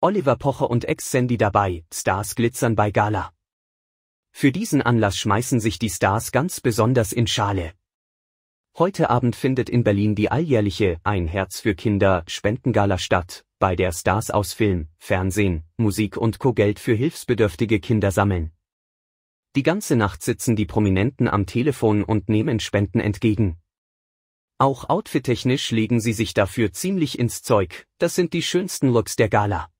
Oliver Pocher und Ex-Sandy dabei, Stars glitzern bei Gala. Für diesen Anlass schmeißen sich die Stars ganz besonders in Schale. Heute Abend findet in Berlin die alljährliche Ein Herz für Kinder Spendengala statt, bei der Stars aus Film, Fernsehen, Musik und Co. Geld für hilfsbedürftige Kinder sammeln. Die ganze Nacht sitzen die Prominenten am Telefon und nehmen Spenden entgegen. Auch outfittechnisch legen sie sich dafür ziemlich ins Zeug, das sind die schönsten Looks der Gala.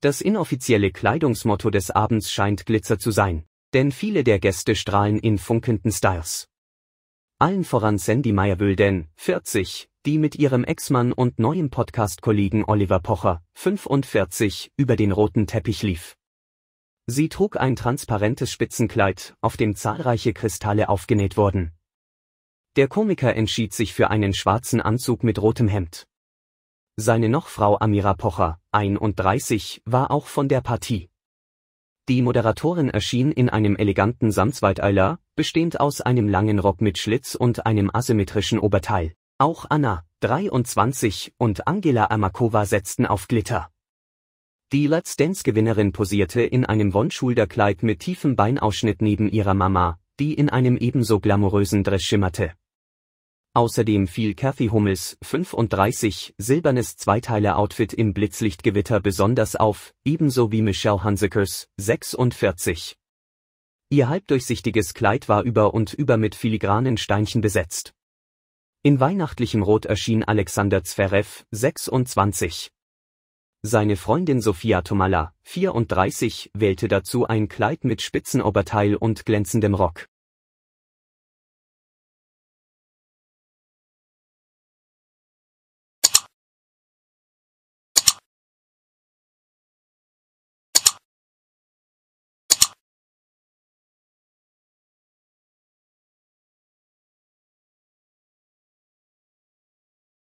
Das inoffizielle Kleidungsmotto des Abends scheint Glitzer zu sein, denn viele der Gäste strahlen in funkelnden Styles. Allen voran Sandy Meyer-Wülden, 40, die mit ihrem Ex-Mann und neuem Podcast-Kollegen Oliver Pocher, 45, über den roten Teppich lief. Sie trug ein transparentes Spitzenkleid, auf dem zahlreiche Kristalle aufgenäht wurden. Der Komiker entschied sich für einen schwarzen Anzug mit rotem Hemd. Seine Nochfrau Amira Pocher, 31, war auch von der Partie. Die Moderatorin erschien in einem eleganten Samtsweiteiler, bestehend aus einem langen Rock mit Schlitz und einem asymmetrischen Oberteil. Auch Anna, 23, und Angela Amakova setzten auf Glitter. Die Let's Dance-Gewinnerin posierte in einem Wonschulderkleid mit tiefem Beinausschnitt neben ihrer Mama, die in einem ebenso glamourösen Dress schimmerte. Außerdem fiel Kathy Hummels 35 silbernes Zweiteiler-Outfit im Blitzlichtgewitter besonders auf, ebenso wie Michelle Hansekers 46. Ihr halbdurchsichtiges Kleid war über und über mit filigranen Steinchen besetzt. In weihnachtlichem Rot erschien Alexander Zverev 26. Seine Freundin Sofia Tomala 34 wählte dazu ein Kleid mit Spitzenoberteil und glänzendem Rock.